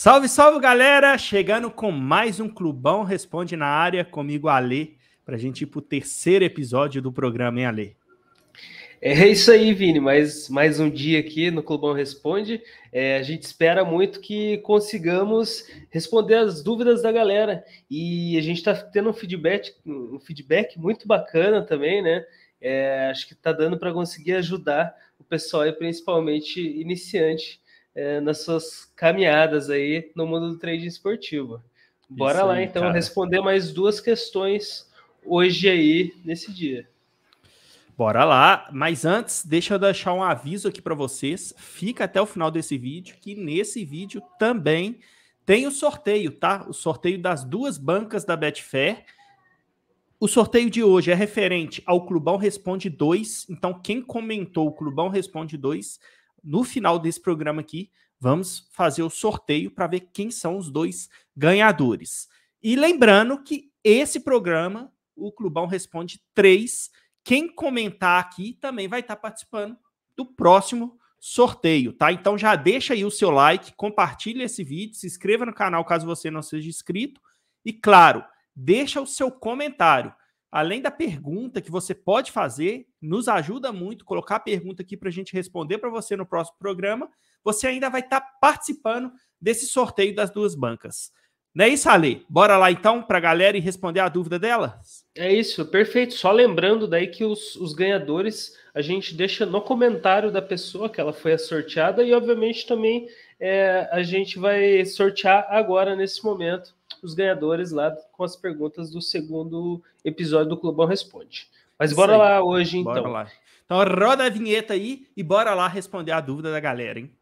Salve, salve, galera! Chegando com mais um Clubão Responde na área, comigo, Alê, para a gente ir para o terceiro episódio do programa, hein, Alê? É isso aí, Vini, mais, mais um dia aqui no Clubão Responde. É, a gente espera muito que consigamos responder as dúvidas da galera. E a gente está tendo um feedback, um feedback muito bacana também, né? É, acho que está dando para conseguir ajudar o pessoal, e principalmente iniciante, é, nas suas caminhadas aí no mundo do trading esportivo. Bora aí, lá então cara. responder mais duas questões hoje aí nesse dia. Bora lá, mas antes deixa eu deixar um aviso aqui para vocês. Fica até o final desse vídeo que nesse vídeo também tem o sorteio, tá? O sorteio das duas bancas da Betfair. O sorteio de hoje é referente ao Clubão Responde 2. Então, quem comentou o Clubão Responde 2 no final desse programa aqui, vamos fazer o sorteio para ver quem são os dois ganhadores. E lembrando que esse programa, o Clubão Responde 3, quem comentar aqui também vai estar tá participando do próximo sorteio, tá? Então já deixa aí o seu like, compartilha esse vídeo, se inscreva no canal caso você não seja inscrito e claro, deixa o seu comentário além da pergunta que você pode fazer, nos ajuda muito colocar a pergunta aqui para a gente responder para você no próximo programa. Você ainda vai estar tá participando desse sorteio das duas bancas. Não é isso, Ale? Bora lá então para a galera e responder a dúvida delas? É isso, perfeito. Só lembrando daí que os, os ganhadores a gente deixa no comentário da pessoa que ela foi sorteada e, obviamente, também é, a gente vai sortear agora nesse momento os ganhadores lá com as perguntas do segundo episódio do Clubão Responde. Mas bora lá hoje, bora então. Lá. Então roda a vinheta aí e bora lá responder a dúvida da galera, hein?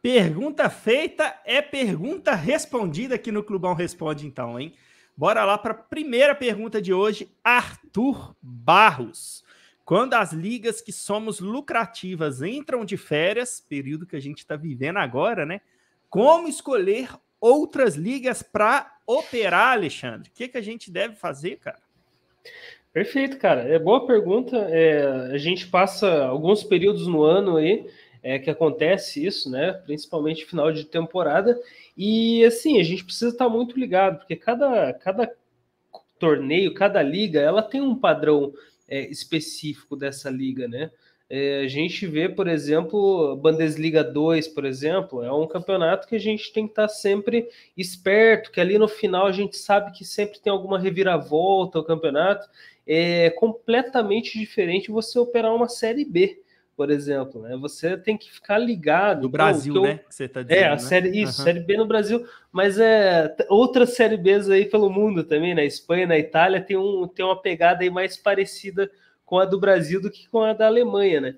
Pergunta feita é pergunta respondida aqui no Clubão Responde, então, hein? Bora lá para a primeira pergunta de hoje, Arthur Barros. Quando as ligas que somos lucrativas entram de férias, período que a gente está vivendo agora, né? Como escolher outras ligas para operar, Alexandre? O que, que a gente deve fazer, cara? Perfeito, cara. É boa pergunta. É, a gente passa alguns períodos no ano aí é, que acontece isso, né? Principalmente final de temporada. E assim, a gente precisa estar muito ligado, porque cada, cada torneio, cada liga, ela tem um padrão é, específico dessa liga, né? É, a gente vê, por exemplo, Bundesliga 2, por exemplo, é um campeonato que a gente tem que estar sempre esperto, que ali no final a gente sabe que sempre tem alguma reviravolta o campeonato. É completamente diferente você operar uma Série B por exemplo, né? Você tem que ficar ligado. No Brasil, eu... né? você tá dizendo, é, a né? série, isso, uhum. série B no Brasil, mas é outras série Bs aí pelo mundo também, na né, Espanha, na Itália, tem, um, tem uma pegada aí mais parecida com a do Brasil do que com a da Alemanha, né?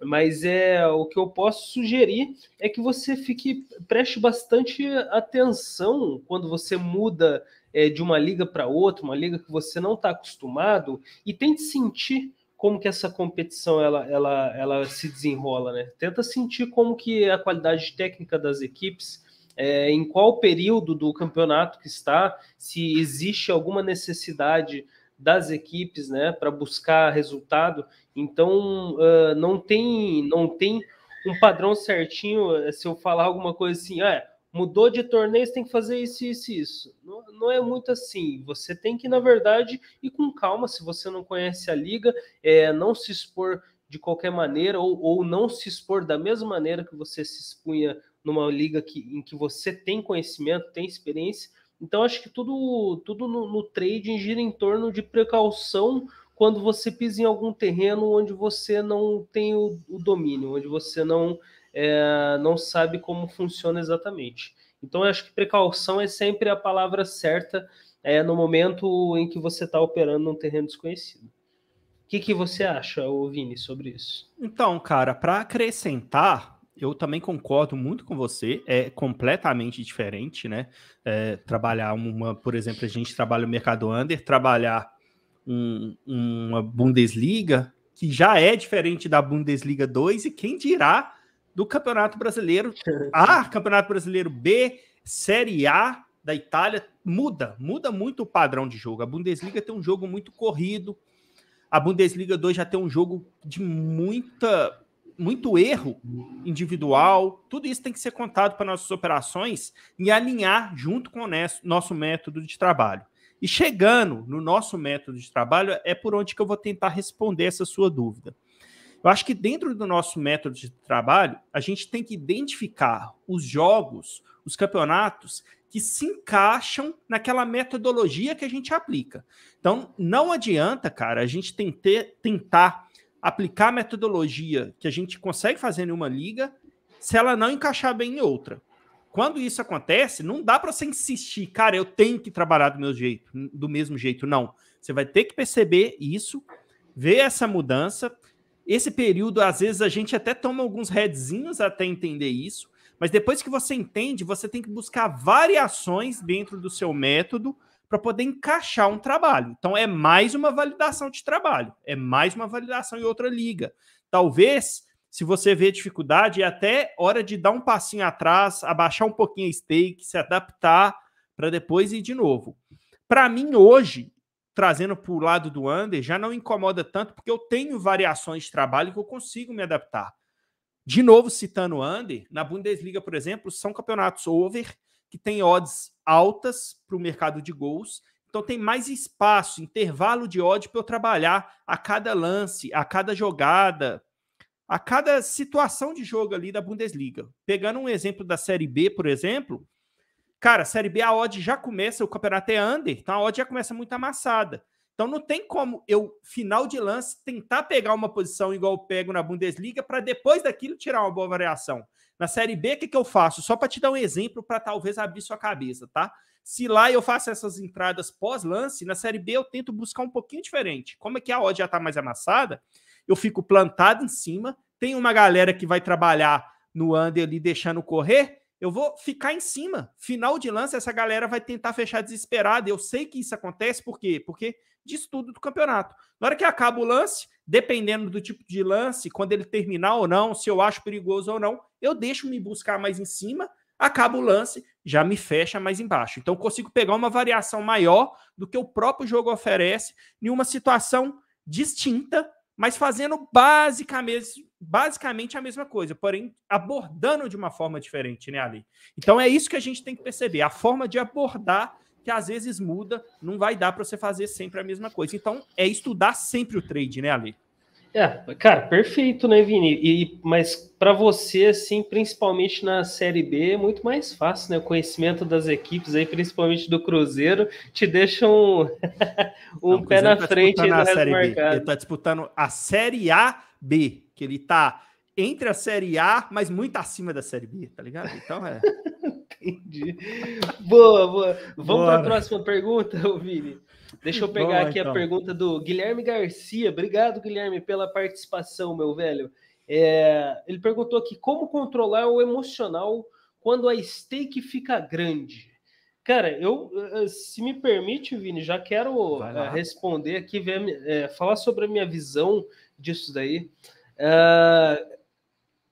Mas é o que eu posso sugerir é que você fique preste bastante atenção quando você muda é, de uma liga para outra, uma liga que você não está acostumado, e tente sentir como que essa competição ela, ela, ela se desenrola, né? Tenta sentir como que é a qualidade técnica das equipes, é, em qual período do campeonato que está, se existe alguma necessidade das equipes, né, para buscar resultado. Então uh, não tem não tem um padrão certinho. Se eu falar alguma coisa assim, ah, mudou de torneio, você tem que fazer isso, isso, isso. Não, não é muito assim. Você tem que, na verdade, ir com calma. Se você não conhece a liga, é, não se expor de qualquer maneira ou, ou não se expor da mesma maneira que você se expunha numa liga que, em que você tem conhecimento, tem experiência. Então, acho que tudo, tudo no, no trading gira em torno de precaução quando você pisa em algum terreno onde você não tem o, o domínio, onde você não é, não sabe como funciona exatamente. Então, eu acho que precaução é sempre a palavra certa é, no momento em que você está operando num terreno desconhecido. O que, que você acha, Vini, sobre isso? Então, cara, para acrescentar, eu também concordo muito com você. É completamente diferente, né? É, trabalhar uma, por exemplo, a gente trabalha o mercado under, trabalhar um, uma Bundesliga que já é diferente da Bundesliga 2 e quem dirá do Campeonato Brasileiro A, Campeonato Brasileiro B, Série A da Itália, muda, muda muito o padrão de jogo. A Bundesliga tem um jogo muito corrido, a Bundesliga 2 já tem um jogo de muita muito erro individual. Tudo isso tem que ser contado para nossas operações e alinhar junto com o nosso método de trabalho. E chegando no nosso método de trabalho, é por onde que eu vou tentar responder essa sua dúvida. Eu acho que dentro do nosso método de trabalho, a gente tem que identificar os jogos, os campeonatos que se encaixam naquela metodologia que a gente aplica. Então, não adianta, cara, a gente tentar aplicar a metodologia que a gente consegue fazer em uma liga se ela não encaixar bem em outra. Quando isso acontece, não dá para você insistir, cara, eu tenho que trabalhar do meu jeito, do mesmo jeito, não. Você vai ter que perceber isso, ver essa mudança, esse período, às vezes, a gente até toma alguns redzinhos até entender isso, mas depois que você entende, você tem que buscar variações dentro do seu método para poder encaixar um trabalho. Então, é mais uma validação de trabalho, é mais uma validação em outra liga. Talvez, se você vê dificuldade, é até hora de dar um passinho atrás, abaixar um pouquinho a stake, se adaptar, para depois ir de novo. Para mim, hoje, trazendo para o lado do under, já não incomoda tanto, porque eu tenho variações de trabalho que eu consigo me adaptar. De novo, citando o under, na Bundesliga, por exemplo, são campeonatos over, que tem odds altas para o mercado de gols, então tem mais espaço, intervalo de ódio para eu trabalhar a cada lance, a cada jogada, a cada situação de jogo ali da Bundesliga. Pegando um exemplo da Série B, por exemplo, Cara, Série B, a odd já começa, o campeonato é under, então a odd já começa muito amassada. Então não tem como eu, final de lance, tentar pegar uma posição igual eu pego na Bundesliga para depois daquilo tirar uma boa variação. Na Série B, o que, que eu faço? Só para te dar um exemplo para talvez abrir sua cabeça, tá? Se lá eu faço essas entradas pós-lance, na Série B eu tento buscar um pouquinho diferente. Como é que a odd já está mais amassada, eu fico plantado em cima, tem uma galera que vai trabalhar no under ali deixando correr, eu vou ficar em cima. Final de lance, essa galera vai tentar fechar desesperada. Eu sei que isso acontece, por quê? Porque diz tudo do campeonato. Na hora que acaba o lance, dependendo do tipo de lance, quando ele terminar ou não, se eu acho perigoso ou não, eu deixo me buscar mais em cima, acaba o lance, já me fecha mais embaixo. Então consigo pegar uma variação maior do que o próprio jogo oferece em uma situação distinta mas fazendo basicamente, basicamente a mesma coisa, porém abordando de uma forma diferente, né, Ali? Então é isso que a gente tem que perceber, a forma de abordar que às vezes muda, não vai dar para você fazer sempre a mesma coisa. Então é estudar sempre o trade, né, Ali? É, cara, perfeito, né, Vini? E, mas para você, assim, principalmente na Série B, é muito mais fácil, né? O conhecimento das equipes aí, principalmente do Cruzeiro, te deixa um, um Não, pé na tá frente aí do resto B. Ele tá disputando a Série A B, que ele tá entre a Série A, mas muito acima da Série B, tá ligado? Então é. Entendi. Boa, boa. Vamos para a próxima pergunta, Vini. Deixa eu pegar aqui então. a pergunta do Guilherme Garcia. Obrigado, Guilherme, pela participação, meu velho. É, ele perguntou aqui como controlar o emocional quando a stake fica grande. Cara, eu, eh, eh, se me permite, Vini, já quero eh, responder aqui, ver, é, falar sobre a minha visão disso daí. Ah,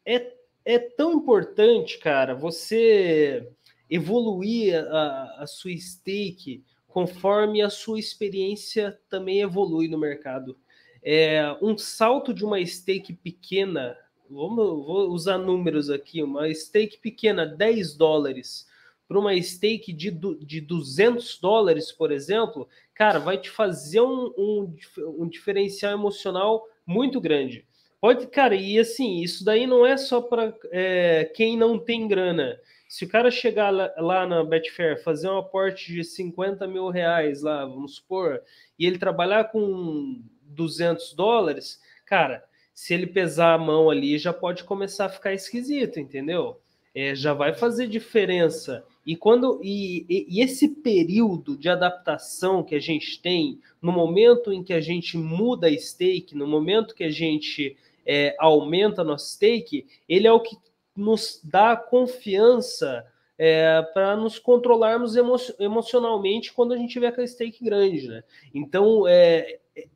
é, é tão importante, cara, você evoluir a, a sua stake conforme a sua experiência também evolui no mercado. É, um salto de uma stake pequena, vamos, vou usar números aqui, uma stake pequena, 10 dólares, para uma stake de, de 200 dólares, por exemplo, cara, vai te fazer um, um, um diferencial emocional muito grande. Pode, cara, e assim, isso daí não é só para é, quem não tem grana. Se o cara chegar lá, lá, na Betfair, fazer um aporte de 50 mil reais lá, vamos supor, e ele trabalhar com 200 dólares, cara, se ele pesar a mão ali, já pode começar a ficar esquisito, entendeu? É, já vai fazer diferença. E quando e, e, e, esse período de adaptação que a gente tem, no momento em que a gente muda a stake, no momento que a gente é, aumenta nosso stake, ele é o que nos dá confiança é, para nos controlarmos emo emocionalmente quando a gente tiver com a stake grande, né? Então é, é,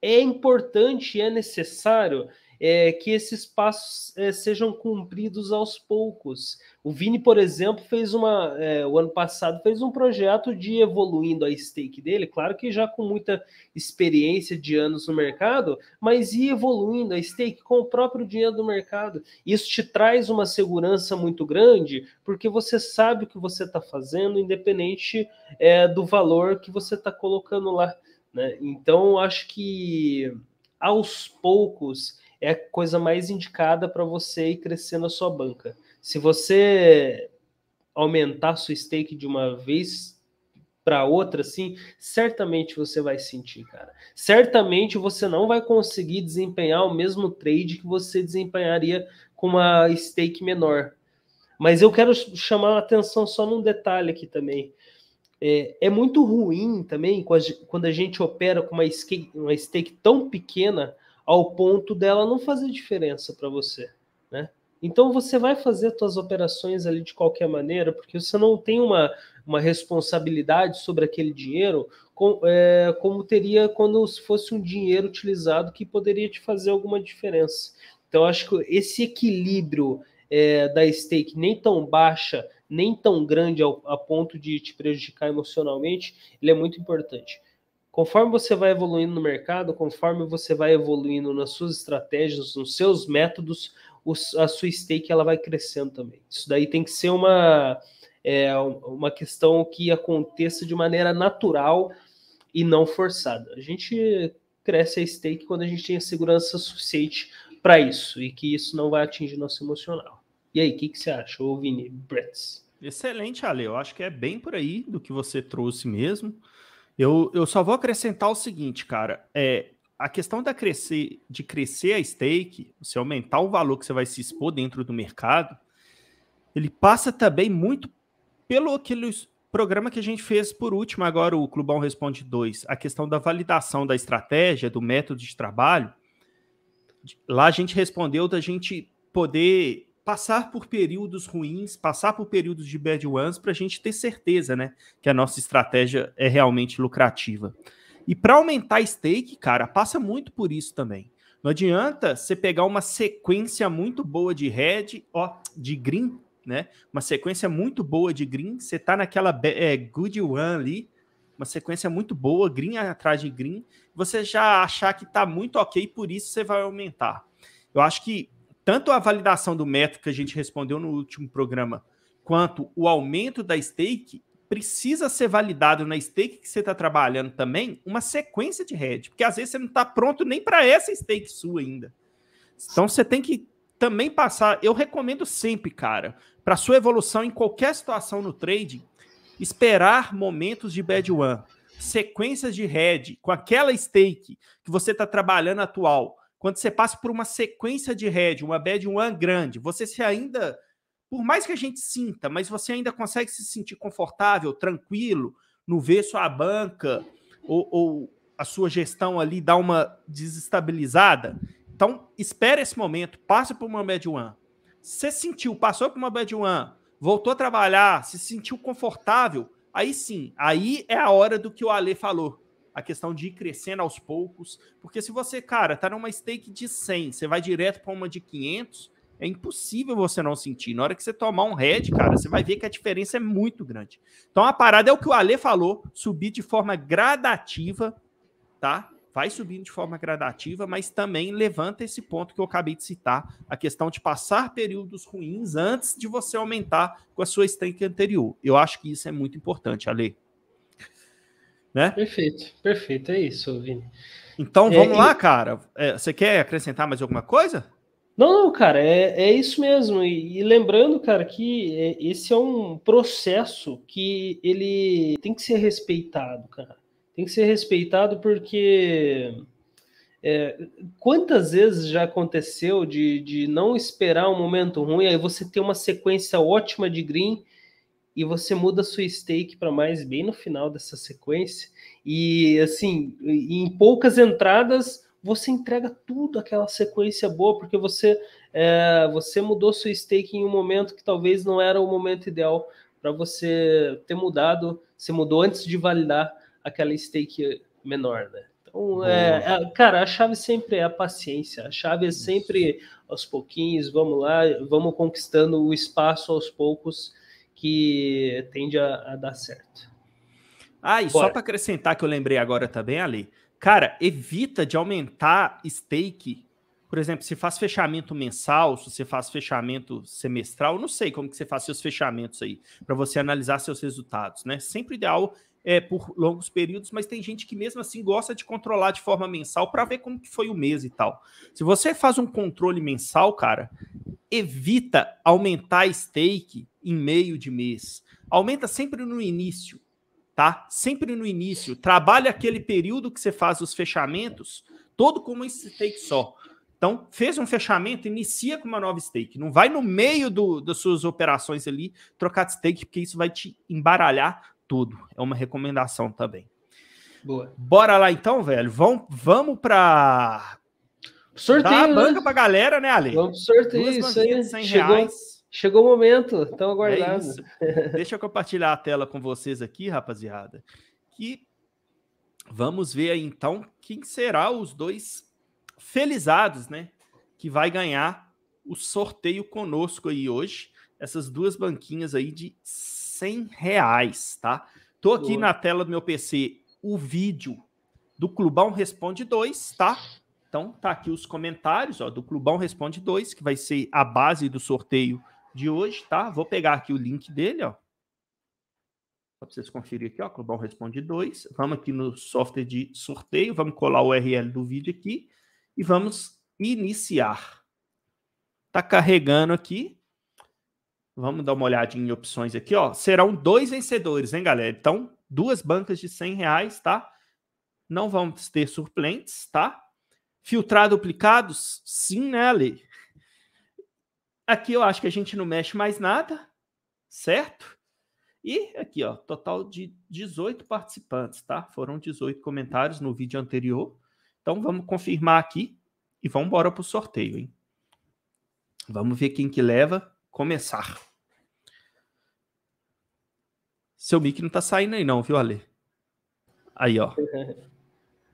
é importante, é necessário é, que esses passos é, sejam cumpridos aos poucos. O Vini, por exemplo, fez uma. É, o ano passado fez um projeto de evoluindo a stake dele, claro que já com muita experiência de anos no mercado, mas ir evoluindo a stake com o próprio dinheiro do mercado. Isso te traz uma segurança muito grande, porque você sabe o que você está fazendo, independente é, do valor que você está colocando lá. Né? Então, acho que aos poucos é a coisa mais indicada para você ir crescendo a sua banca. Se você aumentar sua stake de uma vez para outra, assim, certamente você vai sentir, cara. Certamente você não vai conseguir desempenhar o mesmo trade que você desempenharia com uma stake menor. Mas eu quero chamar a atenção só num detalhe aqui também. É, é muito ruim também quando a gente opera com uma stake, uma stake tão pequena ao ponto dela não fazer diferença para você, né? Então você vai fazer suas operações ali de qualquer maneira, porque você não tem uma, uma responsabilidade sobre aquele dinheiro com, é, como teria quando fosse um dinheiro utilizado que poderia te fazer alguma diferença. Então acho que esse equilíbrio é, da stake nem tão baixa, nem tão grande ao, a ponto de te prejudicar emocionalmente, ele é muito importante. Conforme você vai evoluindo no mercado, conforme você vai evoluindo nas suas estratégias, nos seus métodos, os, a sua stake ela vai crescendo também. Isso daí tem que ser uma, é, uma questão que aconteça de maneira natural e não forçada. A gente cresce a stake quando a gente tem a segurança suficiente para isso e que isso não vai atingir nosso emocional. E aí, o que, que você acha, Vini Bretz? Excelente, Ale. Eu acho que é bem por aí do que você trouxe mesmo. Eu, eu só vou acrescentar o seguinte, cara. É, a questão da crescer, de crescer a stake, você aumentar o valor que você vai se expor dentro do mercado, ele passa também muito pelo aquele programa que a gente fez por último, agora o Clubão Responde 2, a questão da validação da estratégia, do método de trabalho. Lá a gente respondeu da gente poder passar por períodos ruins, passar por períodos de bad ones, para a gente ter certeza, né, que a nossa estratégia é realmente lucrativa. E para aumentar stake, cara, passa muito por isso também. Não adianta você pegar uma sequência muito boa de red, ó, de green, né? Uma sequência muito boa de green, você tá naquela é, good one ali, uma sequência muito boa, green atrás de green, você já achar que tá muito ok, por isso você vai aumentar. Eu acho que tanto a validação do método que a gente respondeu no último programa, quanto o aumento da stake, precisa ser validado na stake que você está trabalhando também uma sequência de head, porque às vezes você não está pronto nem para essa stake sua ainda. Então você tem que também passar. Eu recomendo sempre, cara, para sua evolução em qualquer situação no trade, esperar momentos de bad one, sequências de head com aquela stake que você está trabalhando atual quando você passa por uma sequência de head, uma bad one grande, você se ainda, por mais que a gente sinta, mas você ainda consegue se sentir confortável, tranquilo, no ver sua banca ou, ou a sua gestão ali dar uma desestabilizada. Então, espera esse momento, passa por uma bad one. Você sentiu, passou por uma bad one, voltou a trabalhar, se sentiu confortável, aí sim, aí é a hora do que o Ale falou a questão de ir crescendo aos poucos, porque se você, cara, tá numa stake de 100, você vai direto para uma de 500, é impossível você não sentir. Na hora que você tomar um head, cara, você vai ver que a diferença é muito grande. Então a parada é o que o Ale falou, subir de forma gradativa, tá? Vai subindo de forma gradativa, mas também levanta esse ponto que eu acabei de citar, a questão de passar períodos ruins antes de você aumentar com a sua stake anterior. Eu acho que isso é muito importante, Ale né? Perfeito, perfeito, é isso, Vini. Então é, vamos é, lá, e... cara. É, você quer acrescentar mais alguma coisa? Não, não, cara, é, é isso mesmo. E, e lembrando, cara, que é, esse é um processo que ele tem que ser respeitado, cara. Tem que ser respeitado porque é, quantas vezes já aconteceu de, de não esperar um momento ruim, aí você ter uma sequência ótima de green e você muda sua stake para mais bem no final dessa sequência e assim, em poucas entradas você entrega tudo aquela sequência boa porque você é, você mudou sua stake em um momento que talvez não era o momento ideal para você ter mudado, você mudou antes de validar aquela stake menor, né? Então, é, é, cara, a chave sempre é a paciência, a chave é sempre aos pouquinhos, vamos lá, vamos conquistando o espaço aos poucos que tende a, a dar certo. Ah, e Bora. só para acrescentar que eu lembrei agora também, Ali, cara, evita de aumentar stake. Por exemplo, se faz fechamento mensal, se você faz fechamento semestral, não sei como que você faz seus fechamentos aí, para você analisar seus resultados, né? Sempre ideal é, por longos períodos, mas tem gente que mesmo assim gosta de controlar de forma mensal para ver como que foi o mês e tal. Se você faz um controle mensal, cara, evita aumentar stake em meio de mês. Aumenta sempre no início, tá? Sempre no início. Trabalha aquele período que você faz os fechamentos, todo como um stake só. Então, fez um fechamento, inicia com uma nova stake. Não vai no meio do, das suas operações ali trocar de stake, porque isso vai te embaralhar tudo. É uma recomendação também. Boa. Bora lá então, velho. Vamos, vamos para Sorteio. Dá a né? banca né? pra galera, né, Ale? Vamos sorteio, Duas isso aí. 100 Chegou. reais. Chegou o momento, estão aguardando. É Deixa eu compartilhar a tela com vocês aqui, rapaziada. e vamos ver aí então quem será os dois felizados, né? Que vai ganhar o sorteio conosco aí hoje. Essas duas banquinhas aí de 100 reais, tá? Tô aqui Boa. na tela do meu PC o vídeo do Clubão Responde 2, tá? Então, tá aqui os comentários ó, do Clubão Responde 2, que vai ser a base do sorteio de hoje, tá? Vou pegar aqui o link dele, ó. Só para vocês conferirem aqui, ó. Clubão Responde 2. Vamos aqui no software de sorteio, vamos colar o URL do vídeo aqui e vamos iniciar. Tá carregando aqui. Vamos dar uma olhadinha em opções aqui, ó. Serão dois vencedores, hein, galera? Então, duas bancas de 100 reais, tá? Não vão ter suplentes, tá? Filtrar duplicados? Sim, né, Ale? Aqui eu acho que a gente não mexe mais nada, certo? E aqui, ó, total de 18 participantes, tá? Foram 18 comentários no vídeo anterior. Então vamos confirmar aqui e vamos embora para o sorteio, hein? Vamos ver quem que leva. Começar. Seu mic não tá saindo aí não, viu, Ale? Aí, ó.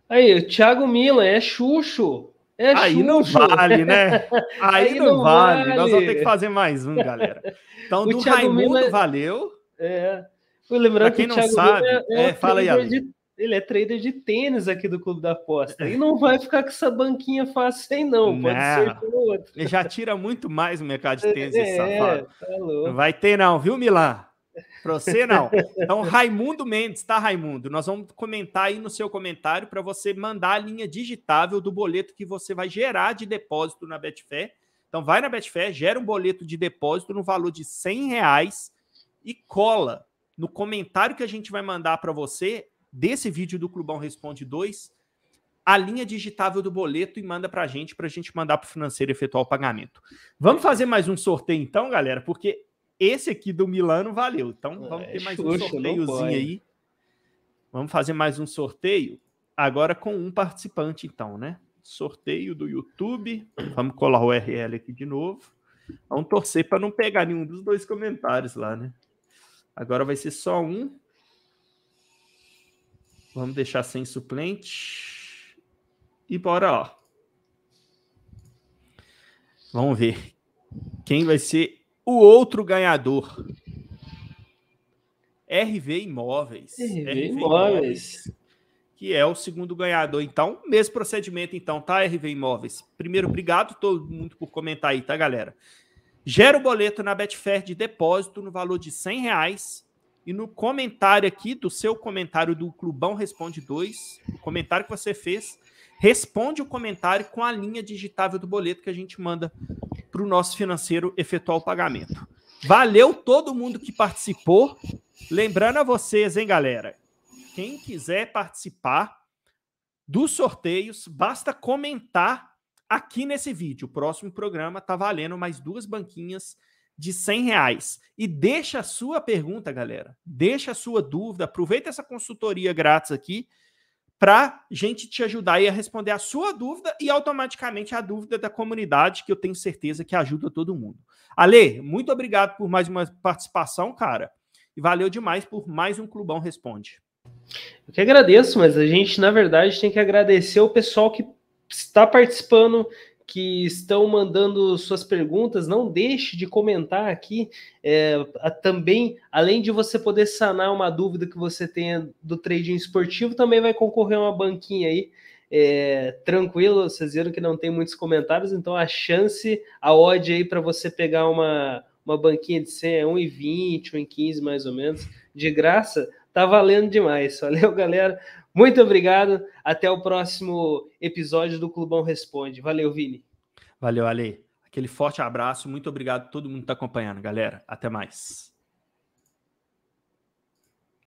Aí, o Thiago Milan é Xuxo. É aí Xuxo. não vale, né? Aí, aí não, não vale. vale. Nós vamos ter que fazer mais um, galera. Então, o do Thiago Raimundo é- valeu. É. Lembrando quem que não sabe, é, é, é fala aí, de, ele é trader de tênis aqui do Clube da Aposta. E é. não vai ficar com essa banquinha fácil aí, não. Pode não. ser pelo outro. Ele já tira muito mais no mercado de é, tênis, é, esse safado. Tá não vai ter, não, viu, Milan? Para você, não. Então, Raimundo Mendes, tá, Raimundo? Nós vamos comentar aí no seu comentário para você mandar a linha digitável do boleto que você vai gerar de depósito na Betfair. Então, vai na Betfair, gera um boleto de depósito no valor de 100 reais e cola no comentário que a gente vai mandar para você desse vídeo do Clubão Responde 2 a linha digitável do boleto e manda para a gente, para a gente mandar para o financeiro efetuar o pagamento. Vamos fazer mais um sorteio então, galera, porque esse aqui do Milano valeu. Então é, vamos é, ter mais xuxa, um sorteiozinho aí. Vamos fazer mais um sorteio. Agora com um participante, então, né? Sorteio do YouTube. Vamos colar o URL aqui de novo. Vamos torcer para não pegar nenhum dos dois comentários lá, né? Agora vai ser só um. Vamos deixar sem suplente. E bora lá. Vamos ver. Quem vai ser o outro ganhador. RV Imóveis. RV, RV Imóveis. Que é o segundo ganhador, então. Mesmo procedimento, então, tá, RV Imóveis? Primeiro, obrigado todo mundo por comentar aí, tá, galera? Gera o boleto na Betfair de depósito no valor de 100 reais. E no comentário aqui, do seu comentário do Clubão Responde 2, o comentário que você fez, responde o comentário com a linha digitável do boleto que a gente manda para o nosso financeiro efetuar o pagamento. Valeu todo mundo que participou. Lembrando a vocês, hein, galera? Quem quiser participar dos sorteios, basta comentar aqui nesse vídeo. O próximo programa tá valendo mais duas banquinhas de 100 reais. E deixa a sua pergunta, galera. Deixa a sua dúvida. Aproveita essa consultoria grátis aqui para gente te ajudar e a responder a sua dúvida e automaticamente a dúvida da comunidade, que eu tenho certeza que ajuda todo mundo. Ale, muito obrigado por mais uma participação, cara. E valeu demais por mais um Clubão Responde. Eu que agradeço, mas a gente, na verdade, tem que agradecer o pessoal que está participando, que estão mandando suas perguntas, não deixe de comentar aqui. É, também, além de você poder sanar uma dúvida que você tenha do trading esportivo, também vai concorrer uma banquinha aí. É, tranquilo, vocês viram que não tem muitos comentários, então a chance, a odd aí para você pegar uma, uma banquinha de 100 é 1,20, 1,15 mais ou menos, de graça, tá valendo demais. Valeu, galera. Muito obrigado. Até o próximo episódio do Clubão Responde. Valeu, Vini. Valeu, Ale. Aquele forte abraço. Muito obrigado a todo mundo que está acompanhando, galera. Até mais.